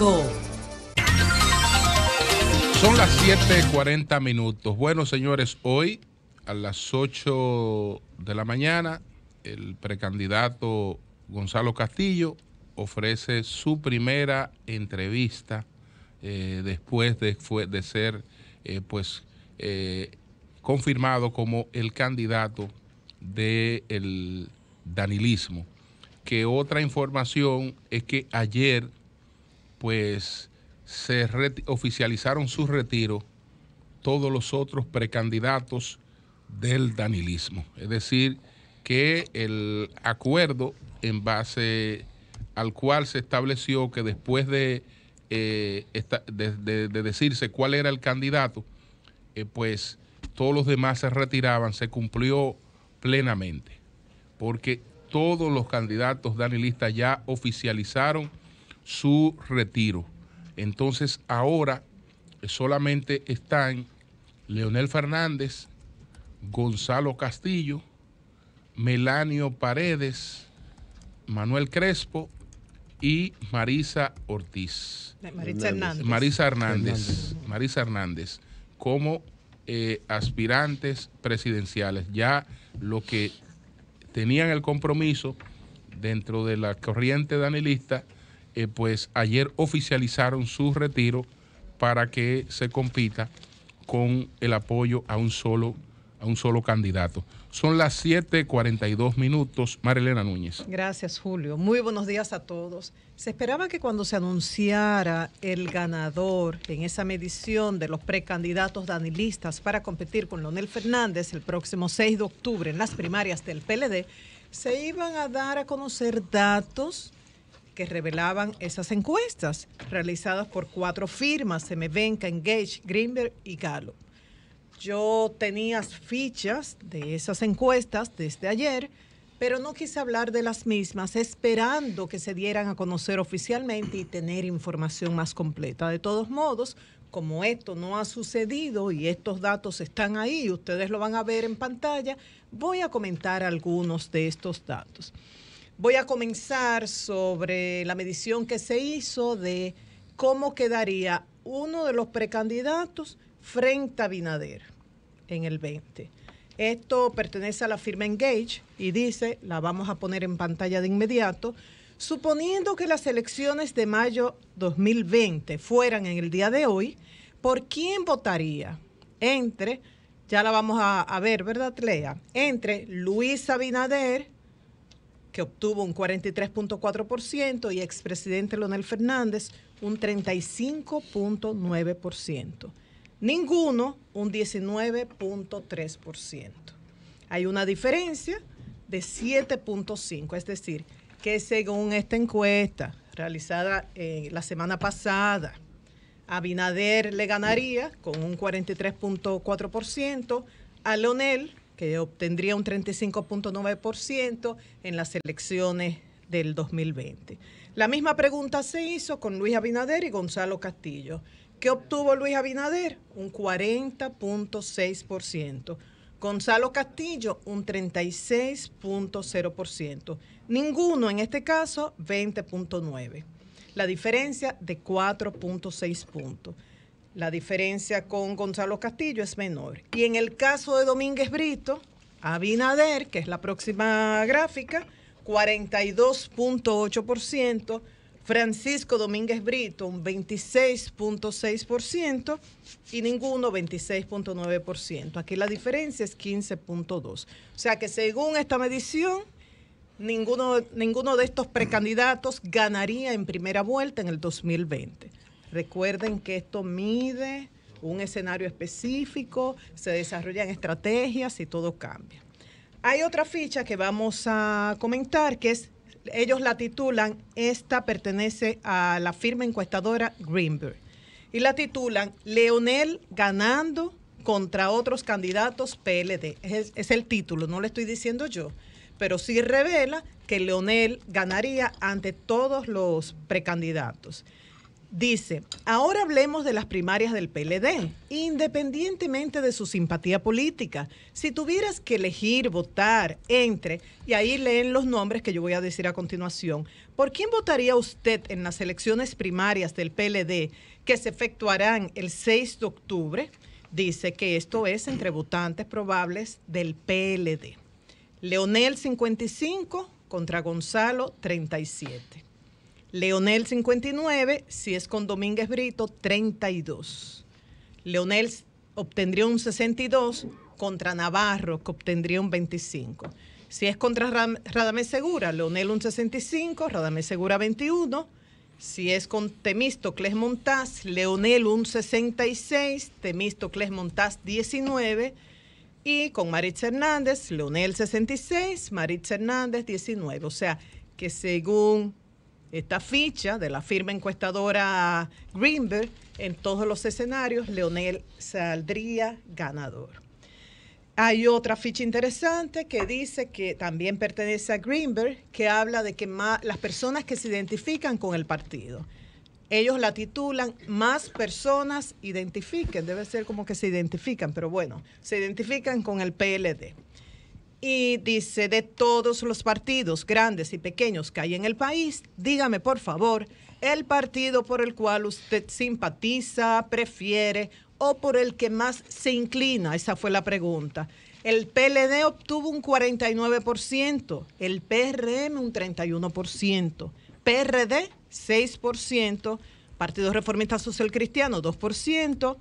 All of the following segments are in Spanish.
Son las 7:40 minutos. Bueno, señores, hoy a las 8 de la mañana, el precandidato Gonzalo Castillo ofrece su primera entrevista eh, después de, ser eh, pues, eh, confirmado como el candidato del danilismo. Que otra información es que ayer pues se oficializaron su retiro todos los otros precandidatos del danilismo. Es decir, que el acuerdo en base al cual se estableció que después de, eh, de, decirse cuál era el candidato, eh, pues todos los demás se retiraban, se cumplió plenamente, porque todos los candidatos danilistas ya oficializaron su retiro. Entonces ahora eh, solamente están Leonel Fernández, Gonzalo Castillo, Melanio Paredes, Manuel Crespo y Marisa Ortiz. Marisa Hernández. Marisa Hernández. Marisa Hernández como eh, aspirantes presidenciales. Ya lo que tenían el compromiso dentro de la corriente danilista eh, pues ayer oficializaron su retiro para que se compita con el apoyo a un solo, a un solo candidato. Son las 7:42 minutos. Marilena Núñez. Gracias, Julio. Muy buenos días a todos. Se esperaba que cuando se anunciara el ganador en esa medición de los precandidatos danilistas para competir con Lonel Fernández el próximo 6 de octubre en las primarias del PLD, se iban a dar a conocer datos que revelaban esas encuestas realizadas por cuatro firmas, Semevenca, Engage, Greenberg y Gallup. Yo tenía fichas de esas encuestas desde ayer, pero no quise hablar de las mismas esperando que se dieran a conocer oficialmente y tener información más completa. De todos modos, como esto no ha sucedido y estos datos están ahí, ustedes lo van a ver en pantalla, voy a comentar algunos de estos datos. Voy a comenzar sobre la medición que se hizo de cómo quedaría uno de los precandidatos frente a Binader en el 20. Esto pertenece a la firma Engage y dice, la vamos a poner en pantalla de inmediato, suponiendo que las elecciones de mayo 2020 fueran en el día de hoy, ¿por quién votaría? Entre, ya la vamos a, ver, ¿verdad, Lea? Entre Luisa Binader obtuvo un 43.4%, y expresidente Leonel Fernández un 35.9%. Ninguno un 19.3%. Hay una diferencia de 7.5, es decir, que según esta encuesta realizada eh, la semana pasada, Abinader le ganaría con un 43.4%, a Lonel que obtendría un 35.9% en las elecciones del 2020. La misma pregunta se hizo con Luis Abinader y Gonzalo Castillo. ¿Qué obtuvo Luis Abinader? Un 40.6%. Gonzalo Castillo, un 36.0%. Ninguno, en este caso, 20.9%. La diferencia de 4.6 puntos la diferencia con Gonzalo Castillo es menor. Y en el caso de Domínguez Brito, Abinader, que es la próxima gráfica, 42.8%, Francisco Domínguez Brito un 26.6% y ninguno 26.9%. Aquí la diferencia es 15.2. O sea que según esta medición, ninguno, ninguno de estos precandidatos ganaría en primera vuelta en el 2020. Recuerden que esto mide un escenario específico, se desarrollan estrategias y todo cambia. Hay otra ficha que vamos a comentar que es, ellos la titulan, esta pertenece a la firma encuestadora Greenberg, y la titulan Leonel ganando contra otros candidatos PLD. Es, es el título, no le estoy diciendo yo, pero sí revela que Leonel ganaría ante todos los precandidatos. Dice, ahora hablemos de las primarias del PLD, independientemente de su simpatía política. Si tuvieras que elegir, votar entre, y ahí leen los nombres que yo voy a decir a continuación, ¿por quién votaría usted en las elecciones primarias del PLD que se efectuarán el 6 de octubre? Dice que esto es entre votantes probables del PLD. Leonel 55 contra Gonzalo 37. Leonel 59, si es con Domínguez Brito, 32. Leonel obtendría un 62 contra Navarro, que obtendría un 25. Si es contra Radamés Segura, Leonel un 65, Radamés Segura 21. Si es con Temístocles Montaz, Leonel un 66, Temístocles Montaz 19. Y con Maritz Hernández, Leonel 66, Maritz Hernández 19. O sea, que según esta ficha de la firma encuestadora Greenberg en todos los escenarios, Leonel saldría ganador. Hay otra ficha interesante que dice que también pertenece a Greenberg, que habla de que las personas que se identifican con el partido, ellos la titulan Más personas identifiquen, debe ser como que se identifican, pero bueno, se identifican con el PLD y dice, de todos los partidos grandes y pequeños que hay en el país, dígame por favor el partido por el cual usted simpatiza, prefiere o por el que más se inclina. Esa fue la pregunta. El PLD obtuvo un 49%, el PRM un 31%, PRD 6%, Partido Reformista Social Cristiano 2%,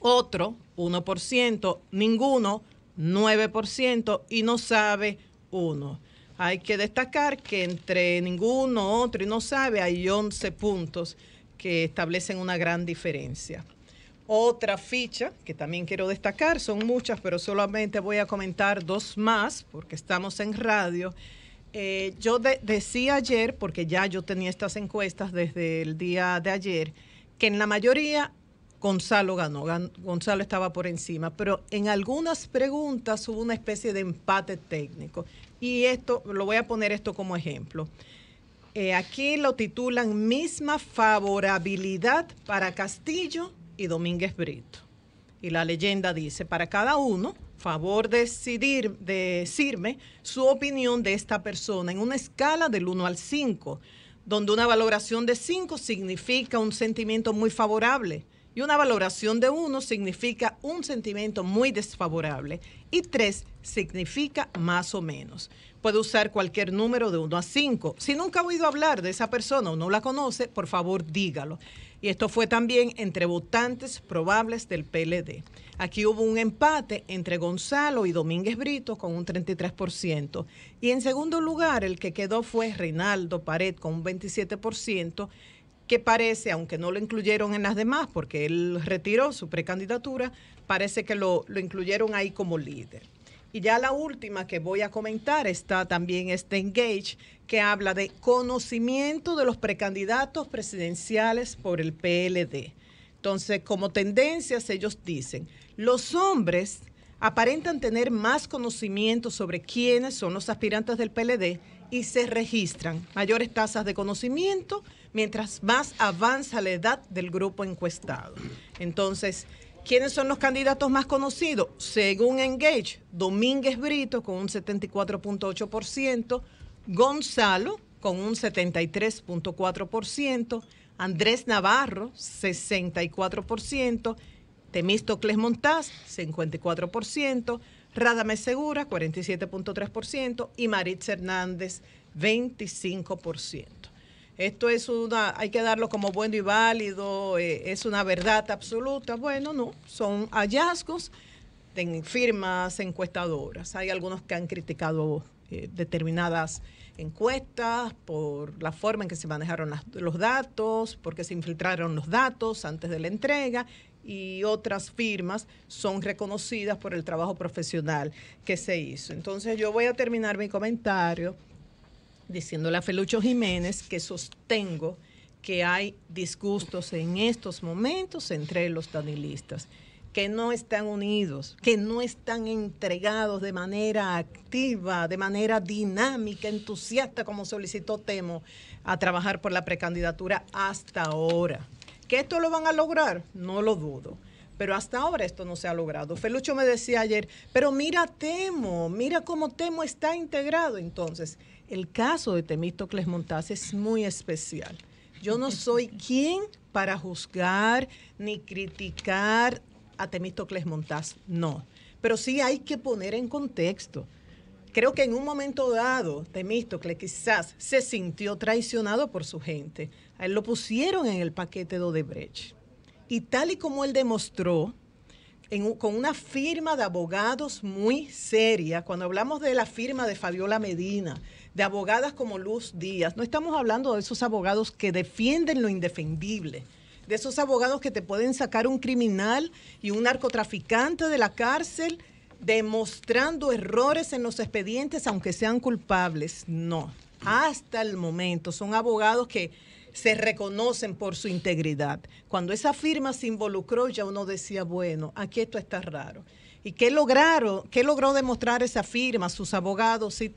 otro 1%, ninguno 9% y no sabe uno. Hay que destacar que entre ninguno, otro y no sabe hay 11 puntos que establecen una gran diferencia. Otra ficha que también quiero destacar, son muchas, pero solamente voy a comentar dos más porque estamos en radio. Eh, yo decía ayer, porque ya yo tenía estas encuestas desde el día de ayer, que en la mayoría Gonzalo ganó, Gonzalo estaba por encima, pero en algunas preguntas hubo una especie de empate técnico. Y esto, lo voy a poner esto como ejemplo. Eh, aquí lo titulan misma favorabilidad para Castillo y Domínguez Brito. Y la leyenda dice, para cada uno, favor decidir, decirme su opinión de esta persona en una escala del 1 al 5, donde una valoración de 5 significa un sentimiento muy favorable y una valoración de uno significa un sentimiento muy desfavorable y tres significa más o menos. Puede usar cualquier número de 1 a 5. Si nunca ha oído hablar de esa persona o no la conoce, por favor dígalo. Y esto fue también entre votantes probables del PLD. Aquí hubo un empate entre Gonzalo y Domínguez Brito con un 33%. Y en segundo lugar, el que quedó fue Reinaldo Pared con un 27% que parece, aunque no lo incluyeron en las demás, porque él retiró su precandidatura, parece que lo, incluyeron ahí como líder. Y ya la última que voy a comentar está también este Engage, que habla de conocimiento de los precandidatos presidenciales por el PLD. Entonces, como tendencias, ellos dicen, los hombres aparentan tener más conocimiento sobre quiénes son los aspirantes del PLD y se registran mayores tasas de conocimiento mientras más avanza la edad del grupo encuestado. Entonces, ¿Quiénes son los candidatos más conocidos? Según Engage, Domínguez Brito con un 74.8%, Gonzalo con un 73.4%, Andrés Navarro 64%, Temístocles Montaz 54%, Radame Segura 47.3% y Maritz Hernández 25% esto es una, hay que darlo como bueno y válido, eh, es una verdad absoluta. Bueno, no, son hallazgos en firmas encuestadoras. Hay algunos que han criticado eh, determinadas encuestas por la forma en que se manejaron los datos, porque se infiltraron los datos antes de la entrega y otras firmas son reconocidas por el trabajo profesional que se hizo. Entonces yo voy a terminar mi comentario diciéndole a Felucho Jiménez que sostengo que hay disgustos en estos momentos entre los danilistas, que no están unidos, que no están entregados de manera activa, de manera dinámica, entusiasta, como solicitó Temo, a trabajar por la precandidatura hasta ahora. ¿Que esto lo van a lograr? No lo dudo pero hasta ahora esto no se ha logrado. Felucho me decía ayer, pero mira Temo, mira cómo Temo está integrado. Entonces, el caso de Temístocles Montaz es muy especial. Yo no soy quien para juzgar ni criticar a Temístocles Montaz, no. Pero sí hay que poner en contexto. Creo que en un momento dado, Temístocles quizás se sintió traicionado por su gente. A él lo pusieron en el paquete de Odebrecht. Y tal y como él demostró, con una firma de abogados muy seria, cuando hablamos de la firma de Fabiola Medina, de abogadas como Luz Díaz. No estamos hablando de esos abogados que defienden lo indefendible, de esos abogados que te pueden sacar un criminal y un narcotraficante de la cárcel demostrando errores en los expedientes, aunque sean culpables. No, hasta el momento son abogados que se reconocen por su integridad. Cuando esa firma se involucró, ya uno decía, bueno, aquí esto está raro. ¿Y qué lograron? ¿Qué logró demostrar esa firma, sus abogados y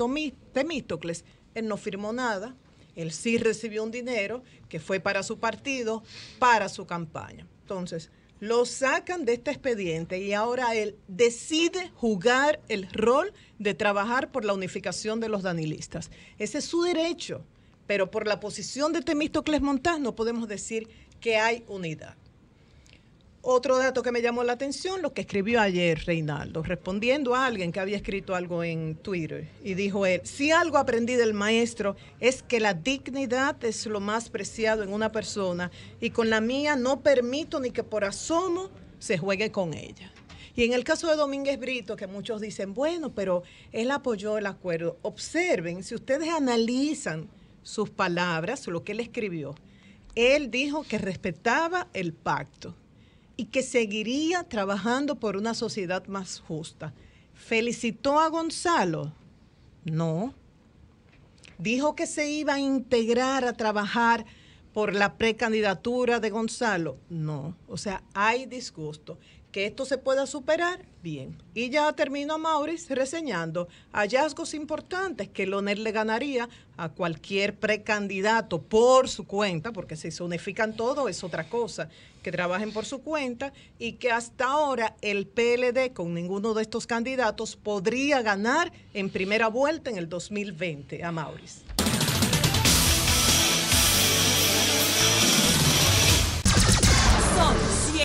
Temístocles? Él no firmó nada, él sí recibió un dinero que fue para su partido, para su campaña. Entonces, lo sacan de este expediente y ahora él decide jugar el rol de trabajar por la unificación de los danilistas. Ese es su derecho, pero por la posición de Temístocles Montaz no podemos decir que hay unidad. Otro dato que me llamó la atención, lo que escribió ayer Reinaldo, respondiendo a alguien que había escrito algo en Twitter. Y dijo él, si algo aprendí del maestro es que la dignidad es lo más preciado en una persona y con la mía no permito ni que por asomo se juegue con ella. Y en el caso de Domínguez Brito, que muchos dicen, bueno, pero él apoyó el acuerdo. Observen, si ustedes analizan sus palabras, lo que él escribió, él dijo que respetaba el pacto y que seguiría trabajando por una sociedad más justa. ¿Felicitó a Gonzalo? No. Dijo que se iba a integrar a trabajar por la precandidatura de Gonzalo. No, o sea, hay disgusto que esto se pueda superar, bien. Y ya termino Maurice reseñando hallazgos importantes que Loner le ganaría a cualquier precandidato por su cuenta, porque si se unifican todo es otra cosa, que trabajen por su cuenta y que hasta ahora el PLD con ninguno de estos candidatos podría ganar en primera vuelta en el 2020 a Maurice.